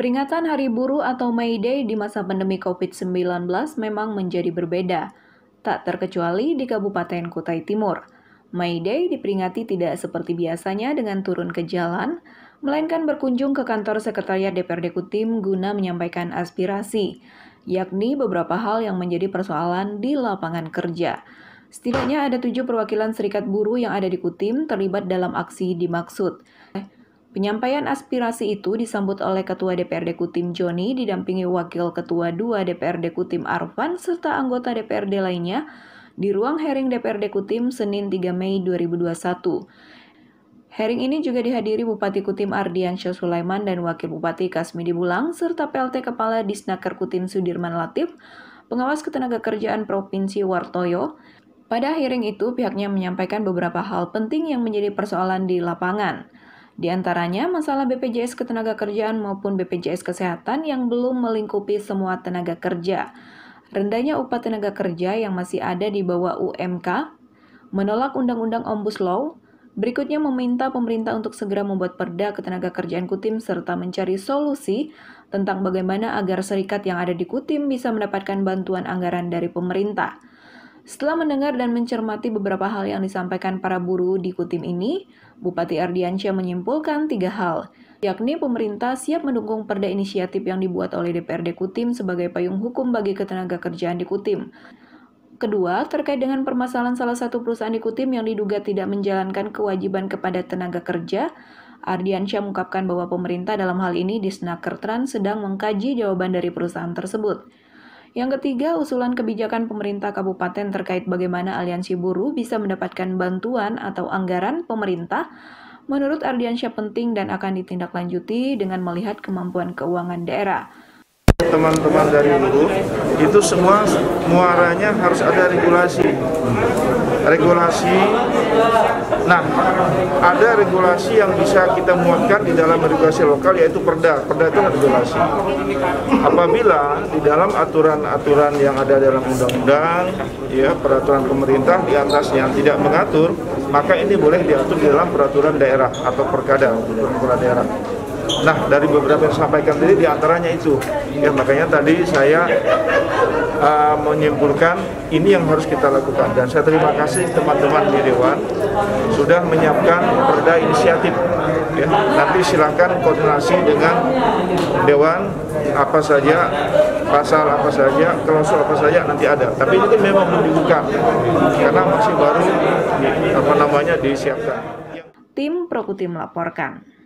Peringatan Hari Buruh atau May Day di masa pandemi COVID-19 memang menjadi berbeda, tak terkecuali di Kabupaten Kutai Timur. May Day diperingati tidak seperti biasanya dengan turun ke jalan, melainkan berkunjung ke kantor Sekretariat DPRD Kutim guna menyampaikan aspirasi, yakni beberapa hal yang menjadi persoalan di lapangan kerja. Setidaknya ada tujuh perwakilan serikat buruh yang ada di Kutim terlibat dalam aksi dimaksud. Eh, Penyampaian aspirasi itu disambut oleh Ketua DPRD Kutim Joni didampingi Wakil Ketua 2 DPRD Kutim Arfan serta anggota DPRD lainnya di ruang Hering DPRD Kutim Senin 3 Mei 2021. Hering ini juga dihadiri Bupati Kutim Ardiansyah Sulaiman dan Wakil Bupati Kasmidi Bulang serta PLT Kepala Disnaker Kutim Sudirman Latif, Pengawas Ketenagakerjaan Provinsi Wartoyo. Pada hearing itu pihaknya menyampaikan beberapa hal penting yang menjadi persoalan di lapangan. Di antaranya masalah BPJS Ketenagakerjaan maupun BPJS Kesehatan yang belum melingkupi semua tenaga kerja. Rendahnya upah tenaga kerja yang masih ada di bawah UMK, menolak Undang-Undang Ombuds Law, berikutnya meminta pemerintah untuk segera membuat perda ketenaga kerjaan Kutim serta mencari solusi tentang bagaimana agar serikat yang ada di Kutim bisa mendapatkan bantuan anggaran dari pemerintah. Setelah mendengar dan mencermati beberapa hal yang disampaikan para buruh di Kutim ini, Bupati Ardiansyah menyimpulkan tiga hal, yakni pemerintah siap mendukung perda inisiatif yang dibuat oleh DPRD Kutim sebagai payung hukum bagi ketenaga kerjaan di Kutim. Kedua, terkait dengan permasalahan salah satu perusahaan di Kutim yang diduga tidak menjalankan kewajiban kepada tenaga kerja, Ardiansyah mengungkapkan bahwa pemerintah dalam hal ini di Snaker Trans sedang mengkaji jawaban dari perusahaan tersebut. Yang ketiga, usulan kebijakan pemerintah kabupaten terkait bagaimana aliansi buruh bisa mendapatkan bantuan atau anggaran pemerintah menurut Ardiansyah penting dan akan ditindaklanjuti dengan melihat kemampuan keuangan daerah teman-teman dari guru itu semua muaranya harus ada regulasi regulasi nah ada regulasi yang bisa kita muatkan di dalam regulasi lokal yaitu perda perda itu regulasi apabila di dalam aturan-aturan yang ada dalam undang-undang ya peraturan pemerintah di atasnya tidak mengatur maka ini boleh diatur di dalam peraturan daerah atau perkada peraturan daerah Nah, dari beberapa yang sampaikan tadi diantaranya itu. Ya, makanya tadi saya uh, menyimpulkan ini yang harus kita lakukan. Dan saya terima kasih teman-teman di Dewan sudah menyiapkan perda inisiatif. Ya, nanti silakan koordinasi dengan Dewan apa saja pasal apa saja, klausul apa saja nanti ada. Tapi itu memang belum dibuka karena masih baru apa namanya disiapkan. Tim Prokutim melaporkan.